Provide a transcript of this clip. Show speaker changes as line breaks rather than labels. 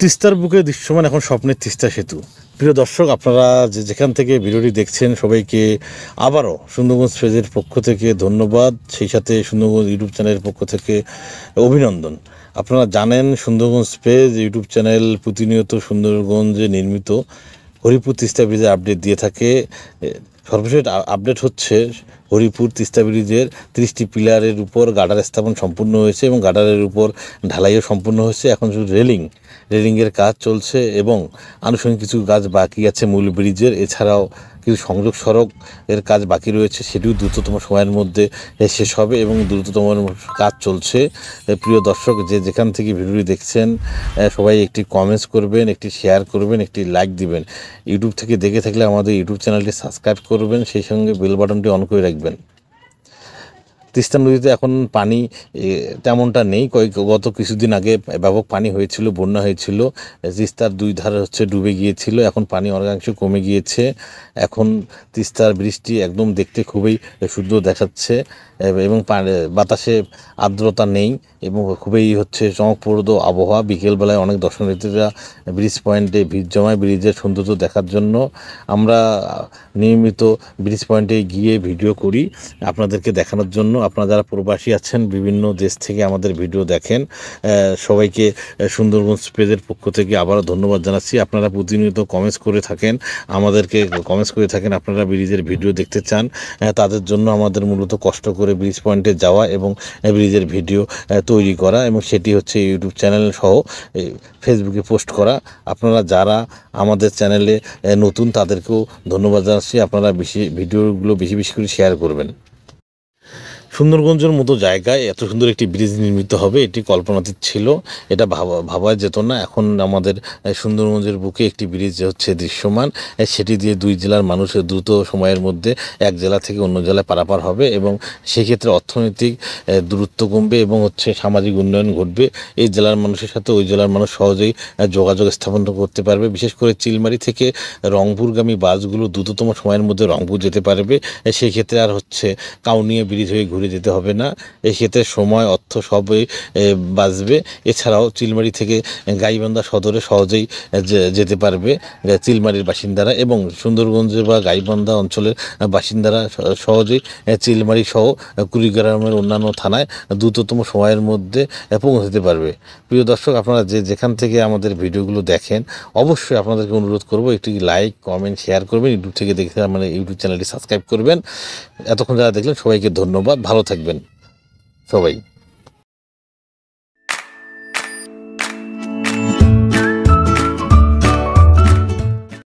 তিস্তার বুকে দৃশ্যমান এখন স্বপ্নের তিস্তা সেতু প্রিয় দর্শক আপনারা যে যেখান থেকে ভিডিওটি দেখছেন সবাইকে আবারও সুন্দরগঞ্জ ফেজের পক্ষ থেকে ধন্যবাদ সেই সাথে সুন্দরগঞ্জ ইউটিউব চ্যানেলের পক্ষ থেকে অভিনন্দন আপনারা জানেন সুন্দরগঞ্জ স্পেজ ইউটিউব চ্যানেল প্রতিনিয়ত সুন্দরগঞ্জে নির্মিত হরিপুর তিস্তা ব্রিজে আপডেট দিয়ে থাকে সর্বশেষ আপডেট হচ্ছে হরিপুর তিস্তা ব্রিজের তিরিশটি পিলারের উপর গাডার স্থাপন সম্পূর্ণ হয়েছে এবং গাডারের উপর ঢালাইও সম্পূর্ণ হয়েছে এখন শুধু রেলিং রেলিংয়ের কাজ চলছে এবং আনুষঙ্গিক কিছু কাজ বাকি আছে মূল ব্রিজের এছাড়াও কিন্তু সংযোগ সড়ক এর কাজ বাকি রয়েছে সেটিও দ্রুততম সময়ের মধ্যে শেষ হবে এবং দ্রুততম কাজ চলছে প্রিয় দর্শক যে যেখান থেকে ভিডিওটি দেখছেন সবাই একটি কমেন্টস করবেন একটি শেয়ার করবেন একটি লাইক দিবেন ইউটিউব থেকে দেখে থাকলে আমাদের ইউটিউব চ্যানেলটি সাবস্ক্রাইব করবেন সেই সঙ্গে বেল বাটনটি অন করে রাখবেন তিস্তা নদীতে এখন পানি তেমনটা নেই কয়েক গত কিছুদিন আগে ব্যাপক পানি হয়েছিল বন্যা হয়েছিল তিস্তার দুই ধারে হচ্ছে ডুবে গিয়েছিল এখন পানি অনেকাংশ কমে গিয়েছে এখন তিস্তার বৃষ্টি একদম দেখতে খুবই সুন্দর দেখাচ্ছে এবং বাতাসে আর্দ্রতা নেই এবং খুবই হচ্ছে চমকপ্রদ আবহাওয়া বিকেলবেলায় অনেক দর্শনার্থীরা ব্রিজ পয়েন্টে ভিড় জমায় ব্রিজের সৌন্দর্য দেখার জন্য আমরা নিয়মিত ব্রিজ পয়েন্টে গিয়ে ভিডিও করি আপনাদেরকে দেখানোর জন্য আপনারা যারা প্রবাসী আছেন বিভিন্ন দেশ থেকে আমাদের ভিডিও দেখেন সবাইকে সুন্দরবন পেজের পক্ষ থেকে আবারও ধন্যবাদ জানাচ্ছি আপনারা প্রতিনিয়ত কমেন্টস করে থাকেন আমাদেরকে কমেন্টস করে থাকেন আপনারা ব্রিজের ভিডিও দেখতে চান তাদের জন্য আমাদের মূলত কষ্ট করে ব্রিজ পয়েন্টে যাওয়া এবং ব্রিজের ভিডিও তৈরি করা এবং সেটি হচ্ছে ইউটিউব চ্যানেল সহ ফেসবুকে পোস্ট করা আপনারা যারা আমাদের চ্যানেলে নতুন তাদেরকেও ধন্যবাদ জানাচ্ছি আপনারা বেশি ভিডিওগুলো বেশি বেশি করে শেয়ার করবেন সুন্দরগঞ্জের মতো জায়গায় এত সুন্দর একটি ব্রিজ নির্মিত হবে এটি কল্পনাতীত ছিল এটা ভাবা ভাবা যেত না এখন আমাদের সুন্দরগঞ্জের বুকে একটি ব্রিজ হচ্ছে দৃশ্যমান সেটি দিয়ে দুই জেলার মানুষের দ্রুত সময়ের মধ্যে এক জেলা থেকে অন্য জেলায় পারাপার হবে এবং সেক্ষেত্রে অর্থনৈতিক দূরত্ব কমবে এবং হচ্ছে সামাজিক উন্নয়ন ঘটবে এই জেলার মানুষের সাথে ওই জেলার মানুষ সহজেই যোগাযোগ স্থাপন করতে পারবে বিশেষ করে চিলমারি থেকে রংপুরগামী বাসগুলো দ্রুততম সময়ের মধ্যে রংপুর যেতে পারবে সেক্ষেত্রে আর হচ্ছে কাউনিয়া ব্রিজ হয়ে ঘুরে দিতে হবে না এক্ষেত্রে সময় অর্থ সবই বাঁচবে এছাড়াও চিলমারি থেকে গাইবান্ধা সদরে সহজেই যেতে পারবে চিলমারির বাসিন্দারা এবং সুন্দরগঞ্জে বা গাইবান্ধা অঞ্চলের বাসিন্দারা সহজেই চিলমারি সহ কুড়িগ্রামের অন্যান্য থানায় দ্রুততম সময়ের মধ্যে পৌঁছতে পারবে প্রিয় দর্শক আপনারা যে যেখান থেকে আমাদের ভিডিওগুলো দেখেন অবশ্যই আপনাদেরকে অনুরোধ করব একটি লাইক কমেন্ট শেয়ার করবেন ইউটিউব থেকে দেখে মানে ইউটিউব চ্যানেলটি সাবস্ক্রাইব করবেন এতক্ষণ যারা দেখলেন সবাইকে ধন্যবাদ ভালো ভালো থাকবেন সবাই